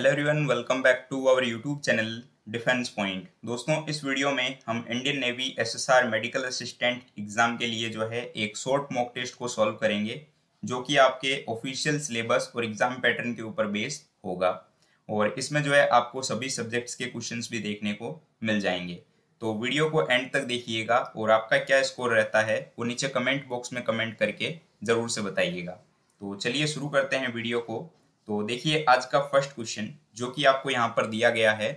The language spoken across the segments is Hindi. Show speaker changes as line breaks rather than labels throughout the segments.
Hello everyone welcome back to our YouTube channel defence point दोस्तों इस वीडियो में हम Indian Navy SSR medical assistant exam के लिए जो है एक शॉर्ट मॉक टेस्ट को सॉल्व करेंगे जो कि आपके ऑफिशियल सिलेबस और एग्ज़ाम पैटर्न के ऊपर बेस्ड होगा और इसमें जो है आपको सभी सब्जेक्ट्स के क्वेश्चन भी देखने को मिल जाएंगे तो वीडियो को एंड तक देखिएगा और आपका क्या स्कोर रहता है वो नीचे कमेंट बॉक्स में कमेंट करके ज़रूर से बताइएगा तो चलिए शुरू करते हैं वीडियो को तो देखिए आज का फर्स्ट क्वेश्चन जो कि आपको यहाँ पर दिया गया है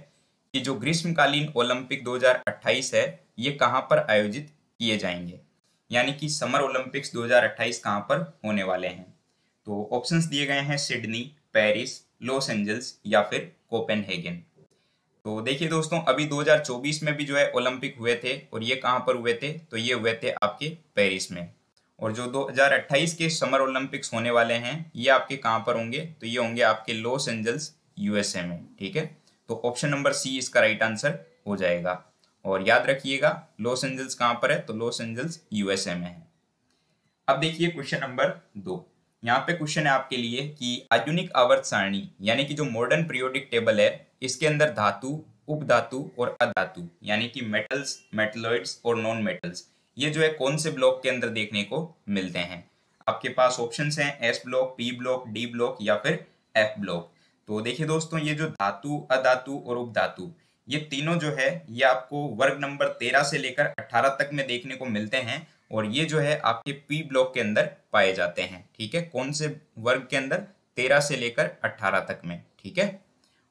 कि जो ग्रीष्मकालीन ओलंपिक 2028 है ये कहाँ पर आयोजित किए जाएंगे यानी कि समर ओलंपिक्स 2028 कहाँ पर होने वाले हैं तो ऑप्शंस दिए गए हैं सिडनी पेरिस लॉस एंजल्स या फिर कोपेनहेगन तो देखिए दोस्तों अभी 2024 में भी जो है ओलंपिक हुए थे और ये कहाँ पर हुए थे तो ये हुए थे आपके पेरिस में और जो 2028 के समर ओलंपिक्स होने वाले हैं ये आपके कहाँ पर होंगे तो ये होंगे आपके लॉस एंजल्स यूएसए में ठीक है तो ऑप्शन नंबर सी इसका राइट आंसर हो जाएगा और याद रखिएगा लॉस एंजल्स कहां पर है तो लॉस एंजल्स यूएसए में है अब देखिए क्वेश्चन नंबर दो यहाँ पे क्वेश्चन है आपके लिए कि आधुनिक आवर्त सारणी यानी कि जो मॉडर्न पीरियोडिक टेबल है इसके अंदर धातु उपधातु और अधातु यानी कि मेटल्स मेटलॉइड्स और नॉन मेटल्स ये जो है कौन से ब्लॉक के अंदर देखने को मिलते हैं आपके पास ऑप्शन हैं S block P block D block या फिर एफ ब्लॉक तो देखिए दोस्तों ये जो धातु अधातु और उपधातु ये तीनों जो है ये आपको वर्ग नंबर तेरह से लेकर अठारह तक में देखने को मिलते हैं और ये जो है आपके पी ब्लॉक के अंदर पाए जाते हैं ठीक है कौन से वर्ग के अंदर तेरह से लेकर अट्ठारह तक में ठीक है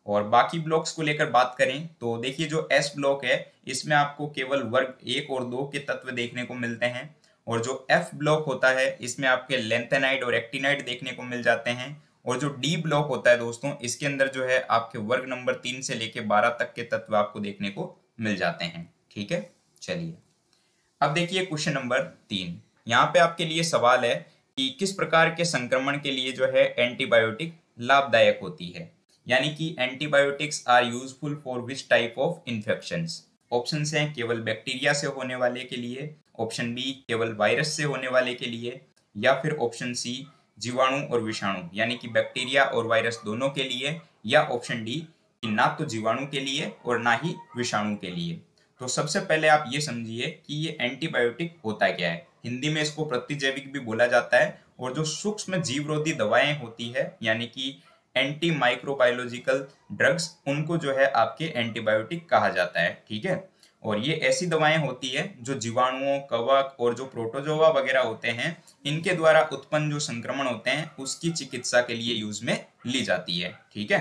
और बाकी ब्लॉक्स को लेकर बात करें तो देखिए जो एस ब्लॉक है इसमें आपको केवल वर्ग एक और दो के तत्व देखने को मिलते हैं और जो एफ ब्लॉक होता है इसमें आपके लेंथेनाइड और एक्टिनाइड देखने को मिल जाते हैं और जो डी ब्लॉक होता है दोस्तों इसके अंदर जो है आपके वर्ग नंबर तीन से लेके बारह तक के तत्व आपको देखने को मिल जाते हैं ठीक है चलिए अब देखिए क्वेश्चन नंबर तीन यहाँ पे आपके लिए सवाल है कि किस प्रकार के संक्रमण के लिए जो है एंटीबायोटिक लाभदायक होती है यानी कि antibiotics are useful for which type of infection option हैं केवल बैक्टीरिया से होने वाले के लिए ऑप्शन बी केवल वायरस से होने वाले के लिए या फिर ऑप्शन सी जीवाणु और विषाणु यानी कि बैक्टीरिया और वायरस दोनों के लिए या ऑप्शन डी कि ना तो जीवाणु के लिए और ना ही विषाणु के लिए तो सबसे पहले आप ये समझिए कि ये एंटीबायोटिक होता क्या है हिंदी में इसको प्रतिजैविक भी बोला जाता है और जो सूक्ष्म जीवरोधी दवाएं होती है यानी कि एंटी माइक्रोबायोलॉजिकल ड्रग्स उनको जो है आपके एंटीबायोटिक कहा जाता है ठीक है और ये ऐसी दवाएं होती है जो जीवाणुओं कवक और जो प्रोटोजोवा वगैरह होते हैं इनके द्वारा उत्पन्न जो संक्रमण होते हैं उसकी चिकित्सा के लिए यूज में ली जाती है ठीक है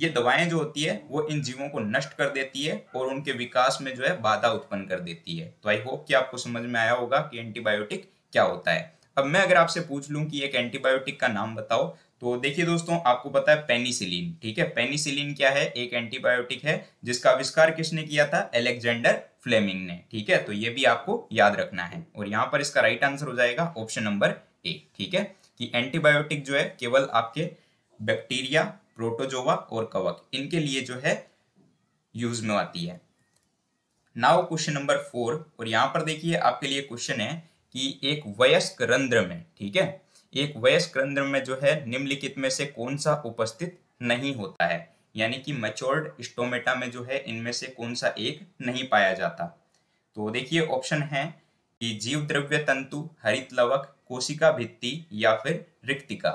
ये दवाएं जो होती है वो इन जीवों को नष्ट कर देती है और उनके विकास में जो है बाधा उत्पन्न कर देती है तो आई होप कि आपको समझ में आया होगा कि एंटीबायोटिक क्या होता है अब मैं अगर आपसे पूछ लूं कि एक एंटीबायोटिक का नाम बताओ तो देखिए दोस्तों आपको पता है पेनिसिलिन ठीक है पेनिसिलिन क्या है एक एंटीबायोटिक है जिसका आविष्कार किसने किया था एलेक्जेंडर फ्लेमिंग ने ठीक है तो ये भी आपको याद रखना है और यहाँ पर इसका राइट आंसर हो जाएगा ऑप्शन नंबर ए ठीक है कि एंटीबायोटिक जो है केवल आपके बैक्टीरिया प्रोटोजोवा और कवक इनके लिए जो है यूज में आती है नाउ क्वेश्चन नंबर फोर और यहाँ पर देखिए आपके लिए क्वेश्चन है कि एक वयस्क रंध्र में ठीक है एक वयस्क रंध्र में जो है निम्नलिखित में से कौन सा उपस्थित नहीं होता है यानी कि मच्योर्ड स्टोमेटा में जो है इनमें से कौन सा एक नहीं पाया जाता तो देखिए ऑप्शन है कि जीव द्रव्य तंतु हरित लवक कोशिका भित्ति या फिर रिक्तिका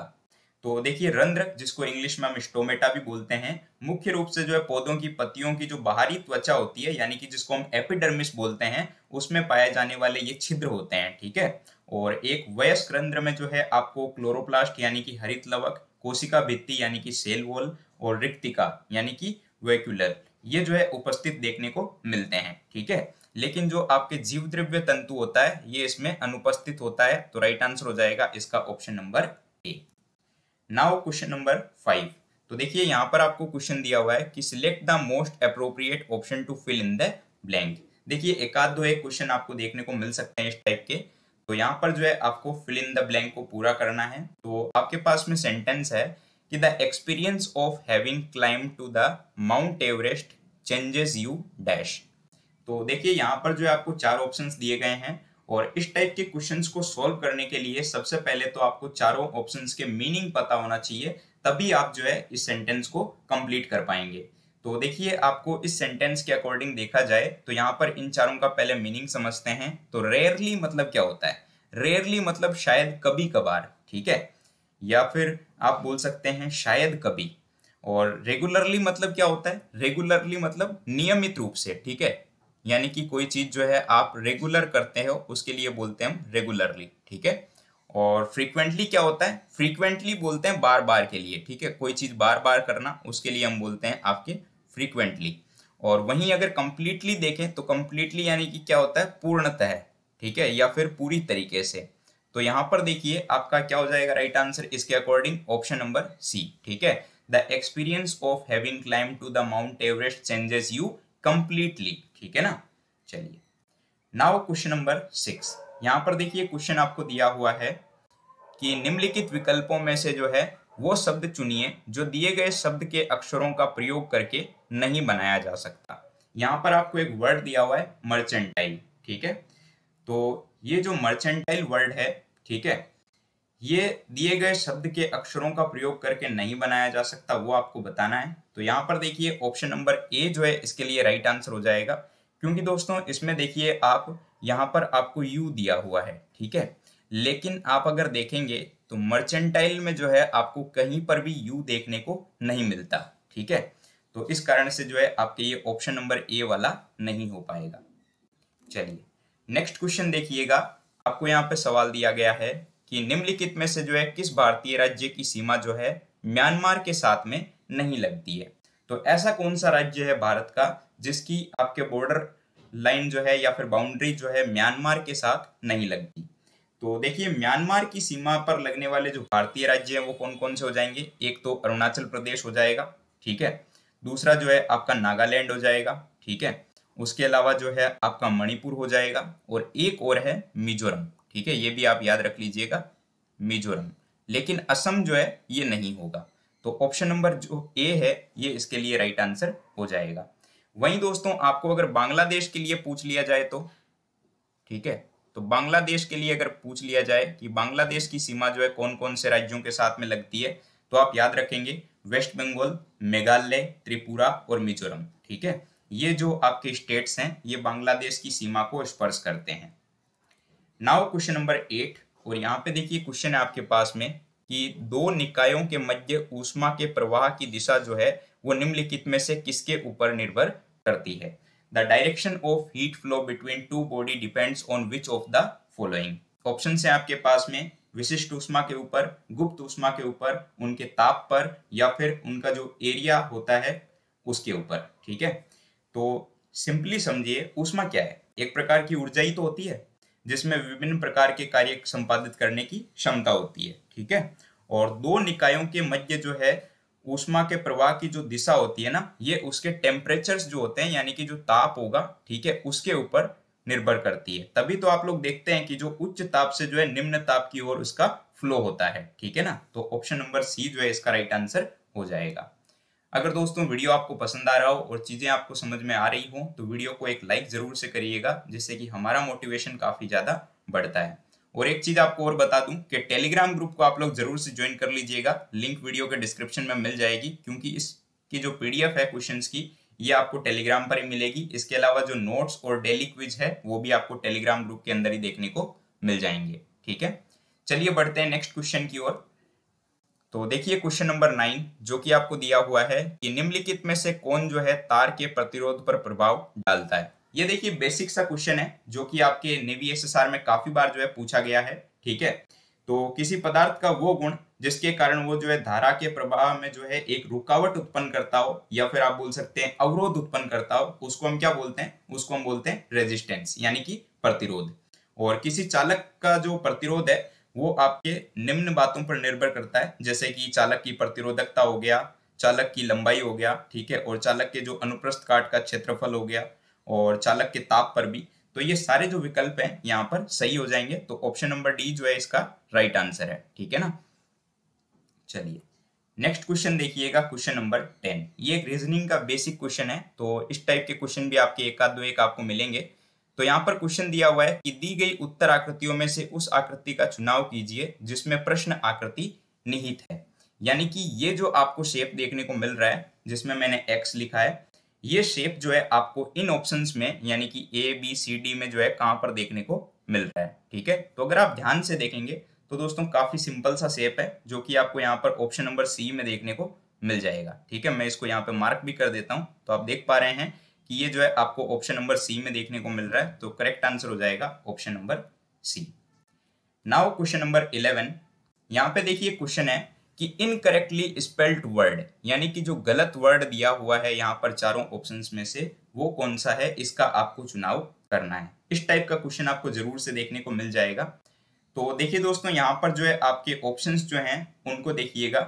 तो देखिए रंध्र जिसको इंग्लिश में हम स्टोमेटा भी बोलते हैं मुख्य रूप से जो है पौधों की पत्तियों की जो बाहरी त्वचा होती है यानी कि जिसको हम एपिडर्मिस बोलते हैं उसमें पाए जाने वाले ये छिद्र होते हैं ठीक है और एक वयस्क रंध्र में जो है आपको क्लोरोप्लास्ट यानी कि हरित लवक कोशिका भित्ति यानी कि सेल वॉल और रिक्तिका यानी कि वेक्यूलर ये जो है उपस्थित देखने को मिलते हैं ठीक है लेकिन जो आपके जीव द्रव्य तंतु होता है ये इसमें अनुपस्थित होता है तो राइट आंसर हो जाएगा इसका option number A now question number five तो देखिए यहाँ पर आपको क्वेश्चन दिया हुआ है कि select the most appropriate option to fill in the blank देखिए एकाध दो एक क्वेश्चन आपको देखने को मिल सकते हैं इस टाइप के तो यहाँ पर जो है आपको फिल इन द ब्लैंक को पूरा करना है तो आपके पास में सेंटेंस है कि the experience of having climb to the mount Everest changes you dash तो देखिए यहाँ पर जो है आपको चार ऑप्शंस दिए गए हैं और इस टाइप के क्वेश्चंस को सॉल्व करने के लिए सबसे पहले तो आपको चारों ऑप्शंस के मीनिंग पता होना चाहिए तभी आप जो है इस सेंटेंस को कंप्लीट कर पाएंगे तो देखिए आपको इस सेंटेंस के अकॉर्डिंग देखा जाए तो यहाँ पर इन चारों का पहले मीनिंग समझते हैं तो रेयरली मतलब क्या होता है रेयरली मतलब शायद कभी कभार ठीक है या फिर आप बोल सकते हैं शायद कभी और रेगुलरली मतलब क्या होता है रेगुलरली मतलब नियमित रूप से ठीक है यानी कि कोई चीज जो है आप रेगुलर करते हो उसके लिए बोलते हैं हम रेगुलरली ठीक है और फ्रीक्वेंटली क्या होता है फ्रीक्वेंटली बोलते हैं बार बार के लिए ठीक है कोई चीज बार बार करना उसके लिए हम बोलते हैं आपके फ्रीक्वेंटली और वहीं अगर कंप्लीटली देखें तो कंप्लीटली यानी कि क्या होता है पूर्णतः ठीक है या फिर पूरी तरीके से तो यहां पर देखिए आपका क्या हो जाएगा राइट आंसर इसके अकॉर्डिंग ऑप्शन नंबर सी ठीक है the experience of having climb to the mount Everest changes you completely ठीक है ना चलिए नाउ क्वेश्चन नंबर सिक्स यहां पर देखिए क्वेश्चन आपको दिया हुआ है कि निम्नलिखित विकल्पों में से जो है वो शब्द चुनिए जो दिए गए शब्द के अक्षरों का प्रयोग करके नहीं बनाया जा सकता यहाँ पर आपको एक वर्ड दिया हुआ है मर्चेंटाइल ठीक है तो ये जो मर्चेंटाइल वर्ड है ठीक है ये दिए गए शब्द के अक्षरों का प्रयोग करके नहीं बनाया जा सकता वो आपको बताना है तो यहाँ पर देखिए ऑप्शन नंबर ए जो है इसके लिए राइट आंसर हो जाएगा क्योंकि दोस्तों इसमें देखिए आप यहाँ पर आपको यू दिया हुआ है ठीक है लेकिन आप अगर देखेंगे तो मर्चेंटाइल में जो है आपको कहीं पर भी यू देखने को नहीं मिलता ठीक है तो इस कारण से जो है आपके ये ऑप्शन नंबर ए वाला नहीं हो पाएगा चलिए नेक्स्ट क्वेश्चन देखिएगा आपको यहाँ पे सवाल दिया गया है कि निम्नलिखित में से जो है किस भारतीय राज्य की सीमा जो है म्यांमार के साथ में नहीं लगती है तो ऐसा कौन सा राज्य है भारत का जिसकी आपके बॉर्डर लाइन जो है या फिर बाउंड्री जो है म्यांमार के साथ नहीं लगती तो देखिए म्यांमार की सीमा पर लगने वाले जो भारतीय राज्य हैं वो कौन कौन से हो जाएंगे एक तो अरुणाचल प्रदेश हो जाएगा ठीक है दूसरा जो है आपका नागालैंड हो जाएगा ठीक है उसके अलावा जो है आपका मणिपुर हो जाएगा और एक और है मिजोरम ठीक है ये भी आप याद रख लीजिएगा मिजोरम लेकिन असम जो है ये नहीं होगा तो ऑप्शन नंबर जो ए है ये इसके लिए राइट आंसर हो जाएगा वहीं दोस्तों आपको अगर बांग्लादेश के लिए पूछ लिया जाए तो ठीक है तो बांग्लादेश के लिए अगर पूछ लिया जाए कि बांग्लादेश की सीमा जो है कौन कौन से राज्यों के साथ में लगती है तो आप याद रखेंगे वेस्ट बंगाल मेघालय त्रिपुरा और मिजोरम ठीक है ये जो आपके स्टेट्स हैं ये बांग्लादेश की सीमा को स्पर्श करते हैं नाउ क्वेश्चन नंबर एट और यहाँ पे देखिए क्वेश्चन है आपके पास में कि दो निकायों के मध्य ऊष्मा के प्रवाह की दिशा जो है वो निम्नलिखित में से किसके ऊपर निर्भर करती है The direction of heat flow between two body depends on which of the following. Option है आपके पास में विशिष्ट उष्मा के ऊपर गुप्त उष्मा के ऊपर उनके ताप पर या फिर उनका जो एरिया होता है उसके ऊपर ठीक है तो सिंपली समझिए उष्मा क्या है एक प्रकार की ऊर्जा ही तो होती है जिसमें विभिन्न प्रकार के कार्य संपादित करने की क्षमता होती है ठीक है और दो निकायों के मध्य जो है ऊष्मा के प्रवाह की जो दिशा होती है ना ये उसके टेम्परेचर जो होते हैं यानी कि जो ताप होगा ठीक है उसके ऊपर निर्भर करती है तभी तो आप लोग देखते हैं कि जो उच्च ताप से जो है निम्न ताप की ओर उसका फ्लो होता है ठीक है ना तो ऑप्शन नंबर सी जो है इसका राइट आंसर हो जाएगा अगर दोस्तों वीडियो आपको पसंद आ रहा हो और चीजें आपको समझ में आ रही हो तो वीडियो को एक लाइक जरूर से करिएगा जिससे कि हमारा मोटिवेशन काफी ज्यादा बढ़ता है और एक चीज आपको और बता दूं कि टेलीग्राम ग्रुप को आप लोग जरूर से ज्वाइन कर लीजिएगा लिंक वीडियो के डिस्क्रिप्शन में मिल जाएगी क्योंकि इसकी जो पीडीएफ है क्वेश्चन की ये आपको टेलीग्राम पर ही मिलेगी इसके अलावा जो नोट्स और डेली क्विज है वो भी आपको टेलीग्राम ग्रुप के अंदर ही देखने को मिल जाएंगे ठीक है चलिए बढ़ते हैं नेक्स्ट क्वेश्चन की ओर तो देखिए क्वेश्चन नंबर नाइन जो कि आपको दिया हुआ है कि निम्नलिखित में से कौन जो है तार के प्रतिरोध पर प्रभाव डालता है ये देखिए बेसिक सा क्वेश्चन है जो कि आपके नेवी एसएसआर में काफी बार जो है पूछा गया है ठीक है तो किसी पदार्थ का वो गुण जिसके कारण वो जो है धारा के प्रभाव में जो है एक रुकावट उत्पन्न करता हो या फिर आप बोल सकते हैं अवरोध उत्पन्न करता हो उसको हम क्या बोलते हैं उसको हम बोलते हैं रेजिस्टेंस यानी कि प्रतिरोध और किसी चालक का जो प्रतिरोध है वो आपके निम्न बातों पर निर्भर करता है जैसे कि चालक की प्रतिरोधकता हो गया चालक की लंबाई हो गया ठीक है और चालक के जो अनुप्रस्थ काट का क्षेत्रफल हो गया और चालक के ताप पर भी तो ये सारे जो विकल्प हैं यहाँ पर सही हो जाएंगे तो ऑप्शन नंबर डी जो है इसका राइट आंसर है ठीक है ना चलिए नेक्स्ट क्वेश्चन देखिएगा क्वेश्चन नंबर टेन ये एक रीजनिंग का बेसिक क्वेश्चन है तो इस टाइप के क्वेश्चन भी आपके एक आध दो एक आपको मिलेंगे तो यहाँ पर क्वेश्चन दिया हुआ है कि दी गई उत्तर आकृतियों में से उस आकृति का चुनाव कीजिए जिसमें प्रश्न आकृति निहित है यानी कि ये जो आपको शेप देखने को मिल रहा है जिसमें मैंने एक्स लिखा है ये शेप जो है आपको इन ऑप्शंस में यानी कि ए बी सी डी में जो है कहां पर देखने को मिल रहा है ठीक है तो अगर आप ध्यान से देखेंगे तो दोस्तों काफी सिंपल सा शेप है जो कि आपको यहाँ पर ऑप्शन नंबर सी में देखने को मिल जाएगा ठीक है मैं इसको यहाँ पे मार्क भी कर देता हूँ तो आप देख पा रहे हैं कि ये जो है आपको ऑप्शन नंबर सी में देखने को मिल रहा है तो करेक्ट आंसर हो जाएगा option number C now question number eleven यहाँ पे देखिए क्वेश्चन है कि इनकरेक्टली स्पेल्ट वर्ड यानी कि जो गलत वर्ड दिया हुआ है यहाँ पर चारों ऑप्शन में से वो कौन सा है इसका आपको चुनाव करना है इस टाइप का क्वेश्चन आपको जरूर से देखने को मिल जाएगा तो देखिए दोस्तों यहाँ पर जो है आपके ऑप्शंस जो हैं उनको देखिएगा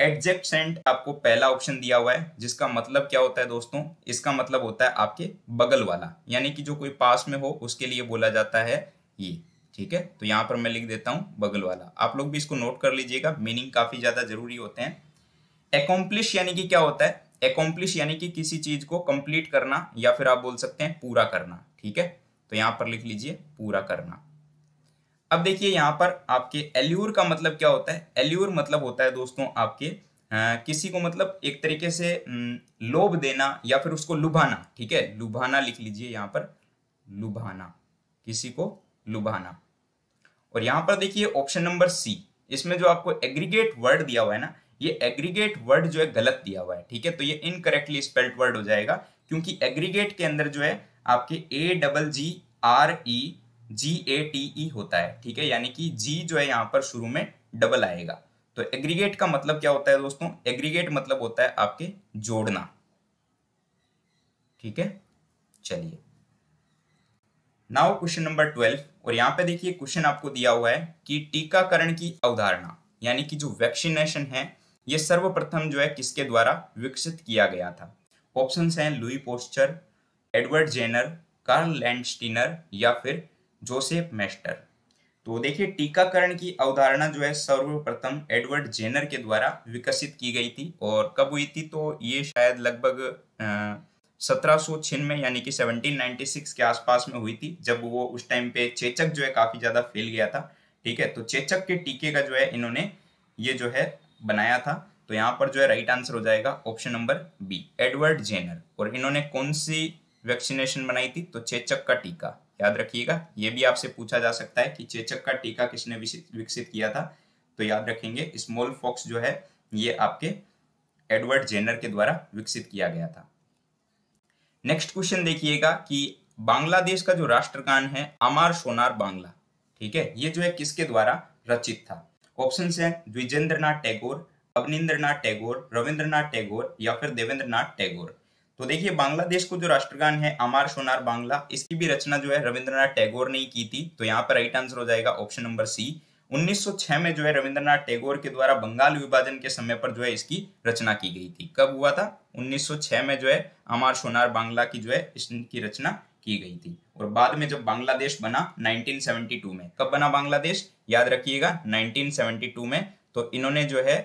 एडजेक्ट सेंट आपको पहला ऑप्शन दिया हुआ है जिसका मतलब क्या होता है दोस्तों इसका मतलब होता है आपके बगल वाला यानी कि जो कोई पास में हो उसके लिए बोला जाता है ये ठीक है तो यहाँ पर मैं लिख देता हूँ बगल वाला आप लोग भी इसको नोट कर लीजिएगा मीनिंग काफी ज्यादा जरूरी होते हैं एकम्प्लिश यानी कि क्या होता है एकम्प्लिश यानी कि किसी चीज को कंप्लीट करना या फिर आप बोल सकते हैं पूरा करना ठीक है तो यहाँ पर लिख लीजिए पूरा करना अब देखिए यहाँ पर आपके एल्यूर का मतलब क्या होता है एल्यूर मतलब होता है दोस्तों आपके आ, किसी को मतलब एक तरीके से लोभ देना या फिर उसको लुभाना ठीक है लुभाना लिख लीजिए यहाँ पर लुभाना किसी को लुभाना और यहां पर देखिए ऑप्शन नंबर सी इसमें जो आपको एग्रीगेट वर्ड दिया हुआ है ना ये एग्रीगेट वर्ड जो है गलत दिया हुआ है ठीक है तो ये इनकरेक्टली स्पेल्ड वर्ड हो जाएगा क्योंकि एग्रीगेट के अंदर जो है आपके A double G R E G A T E होता है ठीक है यानी कि जी जो है यहाँ पर शुरू में डबल आएगा तो एग्रीगेट का मतलब क्या होता है दोस्तों एग्रीगेट मतलब होता है आपके जोड़ना ठीक है चलिए नाउ क्वेश्चन नंबर ट्वेल्व और यहाँ पे देखिए क्वेश्चन आपको दिया हुआ है कि टीकाकरण की अवधारणा यानी कि जो वैक्सीनेशन है ये सर्वप्रथम जो है किसके द्वारा विकसित किया गया था ऑप्शन हैं Louis Pasteur Edward Jenner Karl Landsteiner या फिर जोसेफ मेस्टर तो देखिए टीकाकरण की अवधारणा जो है सर्वप्रथम एडवर्ड जेनर के द्वारा विकसित की गई थी और कब हुई थी तो ये शायद लगभग सत्रह में यानी कि 1796 के आसपास में हुई थी जब वो उस टाइम पे चेचक जो है काफी ज्यादा फैल गया था ठीक है तो चेचक के टीके का जो है इन्होंने ये जो है बनाया था तो यहाँ पर जो है राइट आंसर हो जाएगा option number B Edward Jenner और इन्होंने कौन सी वैक्सीनेशन बनाई थी तो चेचक का टीका याद रखिएगा ये भी आपसे पूछा जा सकता है कि चेचक का टीका किसने विकसित किया था तो याद रखेंगे स्मॉल फॉक्स जो है ये आपके एडवर्ड जेनर के द्वारा विकसित किया गया था नेक्स्ट क्वेश्चन देखिएगा कि बांग्लादेश का जो राष्ट्रगान है अमार सोनार बांग्ला ठीक है ये जो है किसके द्वारा रचित था ऑप्शन है द्विजेंद्र टैगोर अवनिंद्र टैगोर रविंद्र टैगोर या फिर देवेंद्र नाथ टैगोर तो देखिए बांग्लादेश को जो राष्ट्रगान है अमार सोनार बांग्ला इसकी भी रचना जो है रविंद्रनाथ टैगोर ने ही की थी तो यहाँ पर राइट आंसर हो जाएगा ऑप्शन नंबर सी 1906 में जो है रविंद्रनाथ टैगोर के द्वारा बंगाल विभाजन के समय पर जो है इसकी रचना की गई थी कब हुआ था 1906 में जो है अमार सोनार बांग्ला की जो है इसकी रचना की गई थी और बाद में जब बांग्लादेश बना 1972 में कब बना बांग्लादेश याद रखिएगा 1972 में तो इन्होंने जो है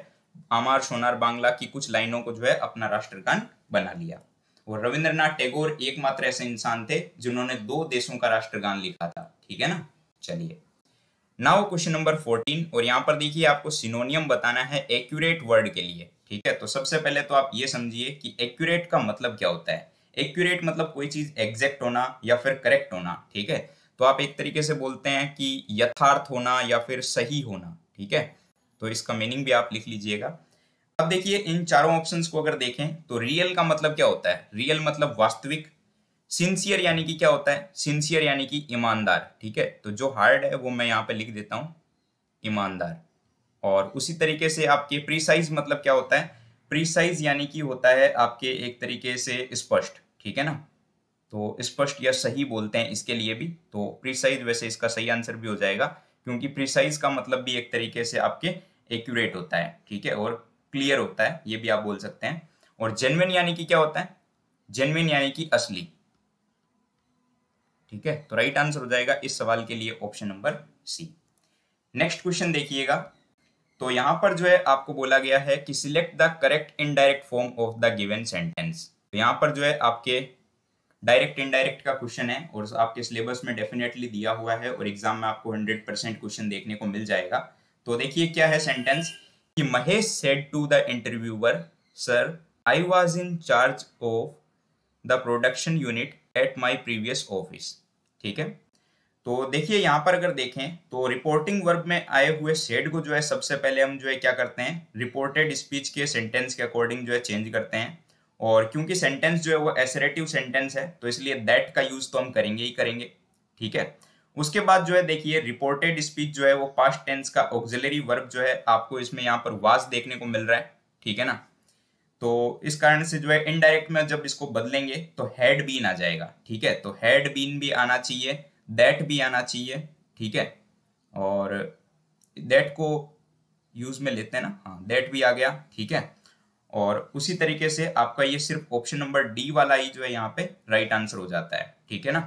अमार सोनार बांग्ला की कुछ लाइनों को जो है अपना राष्ट्रगान बना लिया और रविंद्रनाथ टैगोर एकमात्र ऐसे इंसान थे जिन्होंने दो देशों का राष्ट्रगान लिखा था ठीक है ना चलिए नाउ क्वेश्चन नंबर फोर्टीन और यहाँ पर देखिए आपको सिनोनियम बताना है एक्यूरेट वर्ड के लिए ठीक है तो सबसे पहले तो आप ये समझिए कि एक्यूरेट का मतलब क्या होता है एक्यूरेट मतलब कोई चीज एग्जैक्ट होना या फिर करेक्ट होना ठीक है तो आप एक तरीके से बोलते हैं कि यथार्थ होना या फिर सही होना ठीक है तो इसका मीनिंग भी आप लिख लीजिएगा अब देखिए इन चारों ऑप्शंस को अगर देखें तो रियल का मतलब क्या होता है रियल मतलब वास्तविक सिंसियर यानी कि क्या होता है सिंसियर यानी कि ईमानदार ठीक है तो जो हार्ड है वो मैं यहाँ पे लिख देता हूँ ईमानदार और उसी तरीके से आपके प्रीसाइज मतलब क्या होता है प्रीसाइज यानी कि होता है आपके एक तरीके से स्पष्ट ठीक है ना तो स्पष्ट या सही बोलते हैं इसके लिए भी तो प्रीसाइज वैसे इसका सही आंसर भी हो जाएगा क्योंकि प्रीसाइज का मतलब भी एक तरीके से आपके एक्यूरेट होता है ठीक है और क्लियर होता है ये भी आप बोल सकते हैं और जेनविन यानी कि क्या होता है जेनविन यानी कि असली ठीक है तो राइट आंसर हो जाएगा इस सवाल के लिए option number C next question देखिएगा तो यहां पर जो है आपको बोला गया है कि select the correct indirect form of the given sentence तो यहां पर जो है आपके डायरेक्ट इनडायरेक्ट का क्वेश्चन है और आपके सिलेबस में डेफिनेटली दिया हुआ है और एग्जाम में आपको हंड्रेड परसेंट क्वेश्चन देखने को मिल जाएगा तो देखिए क्या है सेंटेंस कि Mahesh said to the interviewer sir I was in charge of the production unit at my previous office ठीक है तो देखिए यहाँ पर अगर देखें तो रिपोर्टिंग वर्ब में आए हुए सेड को जो है सबसे पहले हम जो है क्या करते हैं रिपोर्टेड स्पीच के सेंटेंस के अकॉर्डिंग जो है चेंज करते हैं और क्योंकि सेंटेंस जो है वो एसरेटिव सेंटेंस है तो इसलिए दैट का यूज तो हम करेंगे ही करेंगे ठीक है उसके बाद जो है देखिए रिपोर्टेड स्पीच जो है वो पास्ट टेंस का ऑक्जिलरी वर्ब जो है आपको इसमें यहाँ पर वाज देखने को मिल रहा है ठीक है ना तो इस कारण से जो है इनडायरेक्ट में जब इसको बदलेंगे तो हेड बीन आ जाएगा ठीक है तो हेड बीन भी आना चाहिए दैट भी आना चाहिए ठीक है और दैट को यूज में लेते हैं ना हाँ दैट भी आ गया ठीक है और उसी तरीके से आपका ये सिर्फ ऑप्शन नंबर डी वाला ही जो है यहाँ पे राइट आंसर हो जाता है ठीक है ना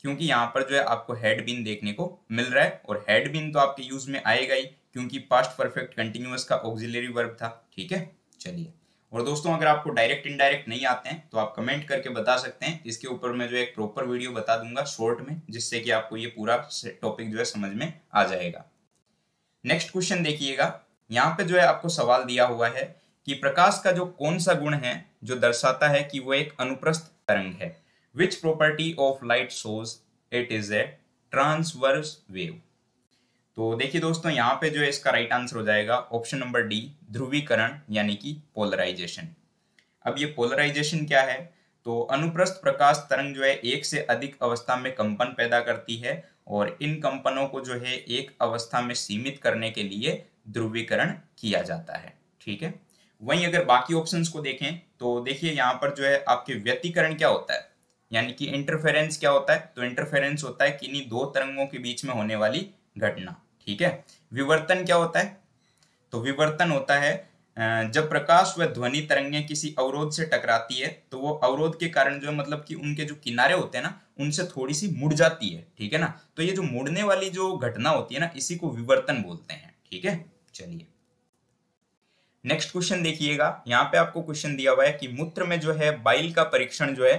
क्योंकि यहाँ पर जो है आपको हेड बिन देखने को मिल रहा है और हेड बिन तो आपके यूज में आएगा ही क्योंकि पास्ट परफेक्ट कंटिन्यूस का ऑक्सिलरी वर्ब था ठीक है चलिए और दोस्तों अगर आपको डायरेक्ट इनडायरेक्ट नहीं आते हैं तो आप कमेंट करके बता सकते हैं इसके ऊपर मैं जो एक प्रॉपर वीडियो बता दूंगा शॉर्ट में जिससे कि आपको ये पूरा टॉपिक जो है समझ में आ जाएगा नेक्स्ट क्वेश्चन देखिएगा यहाँ पे जो है आपको सवाल दिया हुआ है कि प्रकाश का जो कौन सा गुण है जो दर्शाता है कि वो एक अनुप्रस्थ तरंग है which property of light shows it is a transverse wave तो देखिए दोस्तों यहाँ पे जो है इसका राइट आंसर हो जाएगा ऑप्शन नंबर डी ध्रुवीकरण यानी कि पोलराइजेशन अब ये पोलराइजेशन क्या है तो अनुप्रस्थ प्रकाश तरंग जो है एक से अधिक अवस्था में कंपन पैदा करती है और इन कंपनों को जो है एक अवस्था में सीमित करने के लिए ध्रुवीकरण किया जाता है ठीक है वहीं अगर बाकी ऑप्शंस को देखें तो देखिए यहाँ पर जो है आपके व्यतीकरण क्या होता है यानी कि इंटरफेरेंस क्या होता है तो इंटरफेरेंस होता है किन्हीं दो तरंगों के बीच में होने वाली घटना ठीक है विवर्तन क्या होता है तो विवर्तन होता है जब प्रकाश व ध्वनि तरंगे किसी अवरोध से टकराती है तो वो अवरोध के कारण जो मतलब कि उनके जो किनारे होते हैं ना उनसे थोड़ी सी मुड़ जाती है ठीक है ना तो ये जो मुड़ने वाली जो घटना होती है ना इसी को विवर्तन बोलते हैं ठीक है चलिए नेक्स्ट क्वेश्चन देखिएगा यहाँ पे आपको क्वेश्चन दिया हुआ है कि मूत्र में जो है बाइल का परीक्षण जो है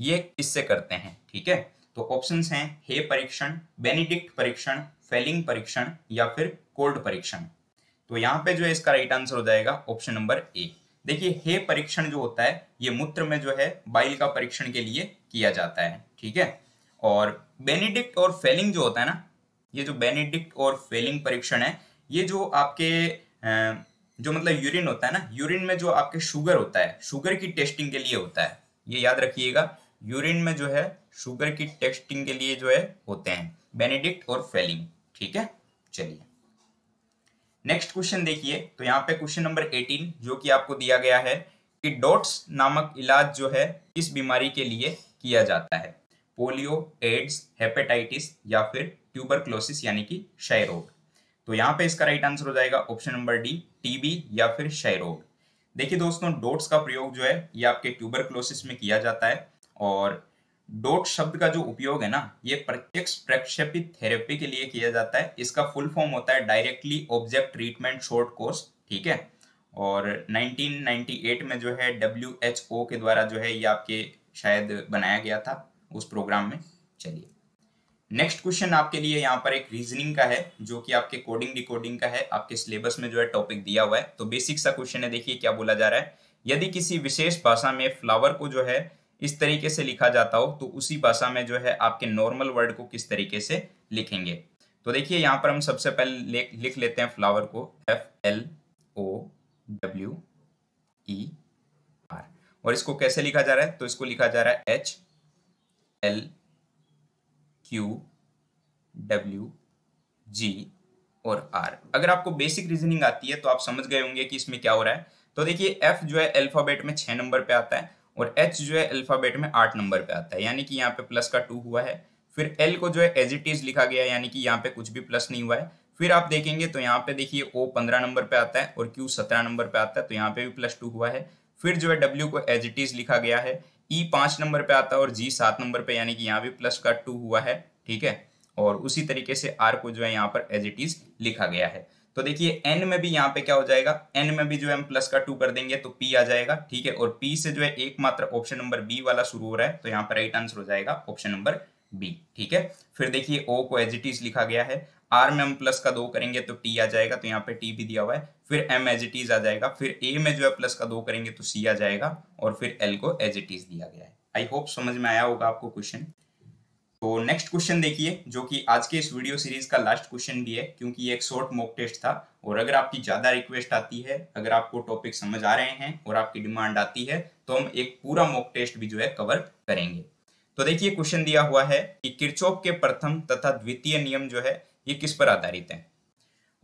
ये किससे करते हैं ठीक है तो ऑप्शन हैं हे परीक्षण बेनिडिक्ट परीक्षण फेलिंग परीक्षण या फिर कोल्ड परीक्षण तो यहाँ पे जो है इसका राइट आंसर हो जाएगा ऑप्शन नंबर ए देखिए हे परीक्षण जो होता है ये मूत्र में जो है बाइल का परीक्षण के लिए किया जाता है ठीक है और बेनिडिक्ट और फेलिंग जो होता है ना ये जो बेनिडिक्ट और फेलिंग परीक्षण है ये जो आपके जो मतलब यूरिन होता है ना यूरिन में जो आपके शुगर होता है शुगर की टेस्टिंग के लिए होता है ये याद रखिएगा यूरिन में जो है शुगर की टेस्टिंग के लिए जो है होते हैं बेनेडिक्ट और फेलिंग ठीक है चलिए नेक्स्ट क्वेश्चन देखिए तो यहाँ पे क्वेश्चन नंबर 18 जो कि आपको दिया गया है कि डॉट्स नामक इलाज जो है किस बीमारी के लिए किया जाता है पोलियो एड्स हेपेटाइटिस या फिर ट्यूबरक्लोसिस यानी कि क्षय रोग तो यहाँ पे इसका राइट आंसर हो जाएगा ऑप्शन नंबर डी टीबी या फिर क्षय रोग देखिए दोस्तों डोट्स का प्रयोग जो है ये आपके ट्यूबरक्लोसिस में किया जाता है और डोट शब्द का जो उपयोग है ना ये प्रत्यक्ष प्रक्षेपित थेरेपी के लिए किया जाता है इसका फुल फॉर्म होता है directly observed treatment short course ठीक है और 1998 में जो है डब्ल्यू के द्वारा जो है ये आपके शायद बनाया गया था उस प्रोग्राम में चलिए नेक्स्ट क्वेश्चन आपके लिए यहाँ पर एक रीजनिंग का है जो कि आपके कोडिंग डिकोडिंग का है आपके सिलेबस में जो है टॉपिक दिया हुआ है तो बेसिक सा क्वेश्चन है देखिए क्या बोला जा रहा है यदि किसी विशेष भाषा में फ्लावर को जो है इस तरीके से लिखा जाता हो तो उसी भाषा में जो है आपके नॉर्मल वर्ड को किस तरीके से लिखेंगे तो देखिए यहाँ पर हम सबसे पहले लिख लेते हैं फ्लावर को F L O W E R और इसको कैसे लिखा जा रहा है तो इसको लिखा जा रहा है H L Q W G और आर अगर आपको बेसिक रीजनिंग आती है तो आप समझ गए होंगे कि इसमें क्या हो रहा है तो देखिए एफ जो है अल्फाबेट में छह नंबर पे आता है और एच जो है अल्फ़ाबेट में आठ नंबर पे आता है यानी कि यहाँ पे प्लस का टू हुआ है फिर एल को जो है एज इट इज़ लिखा गया यानी कि यहाँ पे कुछ भी प्लस नहीं हुआ है फिर आप देखेंगे तो यहाँ पे देखिए ओ पंद्रह नंबर पे आता है और क्यू सत्रह नंबर पे आता है तो यहाँ पे भी प्लस टू हुआ है फिर जो है डब्ल्यू को एज इट इज़ लिखा गया है ई पांच नंबर पे आता है और जी सात नंबर पे यानी कि यहाँ भी प्लस का टू हुआ है ठीक है और उसी तरीके से आर को जो है यहाँ पर एज इट इज़ लिखा गया है तो देखिए एन में भी यहाँ पे क्या हो जाएगा एन में भी जो है हम प्लस का टू कर देंगे तो पी आ जाएगा ठीक है और पी से जो है एकमात्र ऑप्शन नंबर बी वाला शुरू हो रहा है तो यहाँ पर राइट आंसर हो जाएगा ऑप्शन नंबर बी ठीक है फिर देखिए ओ को एज इट इज लिखा गया है आर में हम प्लस का दो करेंगे तो टी आ जाएगा तो यहाँ पे टी भी दिया हुआ है फिर एम एज इट इज आ जाएगा फिर ए में जो है प्लस का दो करेंगे तो सी आ जाएगा और फिर एल को एज इट इज दिया गया है आई होप समझ में आया होगा आपको क्वेश्चन तो नेक्स्ट क्वेश्चन देखिए जो कि आज के इस वीडियो सीरीज का लास्ट क्वेश्चन भी है क्योंकि ये एक शॉर्ट मॉक टेस्ट था और अगर आपकी ज़्यादा रिक्वेस्ट आती है अगर आपको टॉपिक समझ आ रहे हैं और आपकी डिमांड आती है तो हम एक पूरा मॉक टेस्ट भी जो है कवर करेंगे तो देखिए क्वेश्चन दिया हुआ है कि किरचौप के प्रथम तथा द्वितीय नियम जो है ये किस पर आधारित है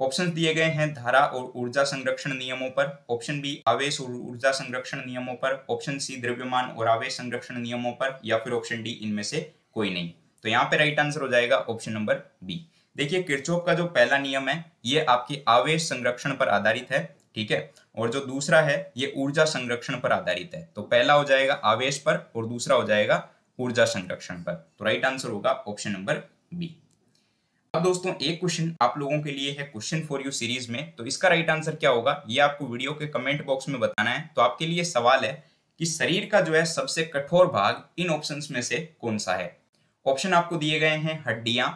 ऑप्शन दिए गए हैं धारा और ऊर्जा संरक्षण नियमों पर ऑप्शन बी आवेश और ऊर्जा संरक्षण नियमों पर ऑप्शन सी द्रव्यमान और आवेश संरक्षण नियमों पर या फिर ऑप्शन डी इनमें से कोई नहीं तो यहाँ पे राइट आंसर हो जाएगा ऑप्शन नंबर बी देखिए किरचोप का जो पहला नियम है ये आपके आवेश संरक्षण पर आधारित है ठीक है और जो दूसरा है ये ऊर्जा संरक्षण पर आधारित है तो पहला हो जाएगा आवेश पर और दूसरा हो जाएगा ऊर्जा संरक्षण पर तो राइट आंसर होगा ऑप्शन नंबर बी अब दोस्तों एक क्वेश्चन आप लोगों के लिए है क्वेश्चन फॉर यू सीरीज में तो इसका राइट आंसर क्या होगा ये आपको वीडियो के कमेंट बॉक्स में बताना है तो आपके लिए सवाल है कि शरीर का जो है सबसे कठोर भाग इन ऑप्शंस में से कौन सा है ऑप्शन आपको दिए गए हैं हड्डियां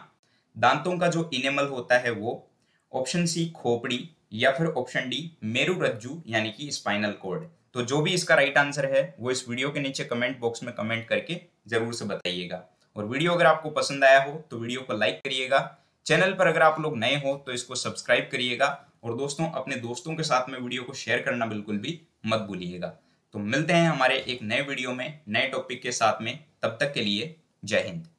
दांतों का जो इनेमल होता है वो ऑप्शन सी खोपड़ी या फिर ऑप्शन डी मेरु रज्जू यानी कि स्पाइनल कोड तो जो भी इसका राइट आंसर है वो इस वीडियो के नीचे कमेंट बॉक्स में कमेंट करके जरूर से बताइएगा और वीडियो अगर आपको पसंद आया हो तो वीडियो को लाइक करिएगा चैनल पर अगर आप लोग नए हो तो इसको सब्सक्राइब करिएगा और दोस्तों अपने दोस्तों के साथ में वीडियो को शेयर करना बिल्कुल भी मत भूलिएगा तो मिलते हैं हमारे एक नए वीडियो में नए टॉपिक के साथ में तब तक के लिए जय हिंद